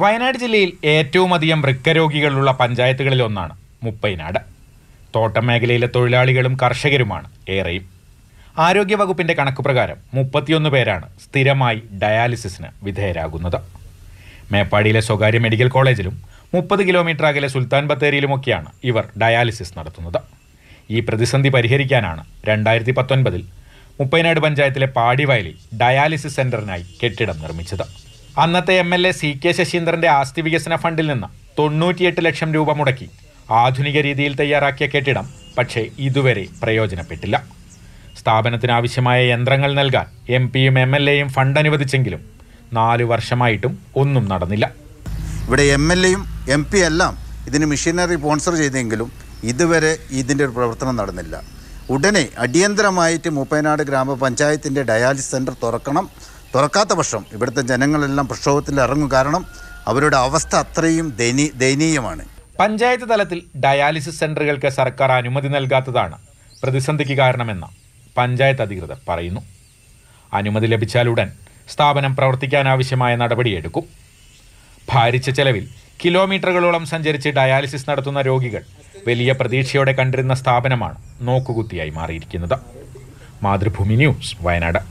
വയനാട് ജില്ലയിൽ ഏറ്റവും അധികം വൃക്കരോഗികളുള്ള പഞ്ചായത്തുകളിൽ ഒന്നാണ് മുപ്പൈനാട് തോട്ടം മേഖലയിലെ തൊഴിലാളികളും കർഷകരുമാണ് ഏറെയും ആരോഗ്യവകുപ്പിൻ്റെ കണക്ക് പ്രകാരം മുപ്പത്തിയൊന്ന് പേരാണ് സ്ഥിരമായി ഡയാലിസിസിന് വിധേയരാകുന്നത് മേപ്പാടിയിലെ സ്വകാര്യ മെഡിക്കൽ കോളേജിലും മുപ്പത് കിലോമീറ്റർ അകലെ സുൽത്താൻ ബത്തേരിയിലുമൊക്കെയാണ് ഇവർ ഡയാലിസിസ് നടത്തുന്നത് ഈ പ്രതിസന്ധി പരിഹരിക്കാനാണ് രണ്ടായിരത്തി പത്തൊൻപതിൽ മുപ്പൈനാട് പഞ്ചായത്തിലെ പാടിവയലിൽ ഡയാലിസിസ് സെന്ററിനായി കെട്ടിടം നിർമ്മിച്ചത് അന്നത്തെ M L A C K ശശീന്ദ്രന്റെ ആസ്തി വികസന ഫണ്ടിൽ നിന്ന് തൊണ്ണൂറ്റിയെട്ട് ലക്ഷം രൂപ മുടക്കി ആധുനിക രീതിയിൽ തയ്യാറാക്കിയ കെട്ടിടം പക്ഷേ ഇതുവരെ പ്രയോജനപ്പെട്ടില്ല സ്ഥാപനത്തിനാവശ്യമായ യന്ത്രങ്ങൾ നൽകാൻ എം പിയും എം എൽ എയും ഫണ്ട് അനുവദിച്ചെങ്കിലും നാലു വർഷമായിട്ടും ഒന്നും നടന്നില്ല ഇവിടെ എം എൽ എയും എം പി എല്ലാം ഇതിന് മെഷീനറി സ്പോൺസർ ചെയ്തെങ്കിലും ഇതുവരെ ഇതിൻ്റെ ഒരു പ്രവർത്തനം നടന്നില്ല ഉടനെ അടിയന്തരമായിട്ട് മൂപ്പനാട് ഗ്രാമപഞ്ചായത്തിൻ്റെ ഡയാലിസിസ് സെൻറ്റർ തുറക്കണം തുറക്കാത്ത പക്ഷം ഇവിടുത്തെ ജനങ്ങളെല്ലാം പ്രക്ഷോഭത്തിൽ ഇറങ്ങും കാരണം അവരുടെ അവസ്ഥ അത്രയും ദയനീ ദയനീയമാണ് പഞ്ചായത്ത് തലത്തിൽ ഡയാലിസിസ് സെൻ്ററുകൾക്ക് സർക്കാർ അനുമതി നൽകാത്തതാണ് പ്രതിസന്ധിക്ക് കാരണമെന്ന് പഞ്ചായത്ത് അധികൃതർ പറയുന്നു അനുമതി ലഭിച്ചാലുടൻ സ്ഥാപനം പ്രവർത്തിക്കാനാവശ്യമായ നടപടിയെടുക്കും ഭാരിച്ച ചെലവിൽ കിലോമീറ്ററുകളോളം സഞ്ചരിച്ച് ഡയാലിസിസ് നടത്തുന്ന രോഗികൾ വലിയ പ്രതീക്ഷയോടെ കണ്ടിരുന്ന സ്ഥാപനമാണ് നോക്കുകുത്തിയായി മാറിയിരിക്കുന്നത് മാതൃഭൂമി ന്യൂസ് വയനാട്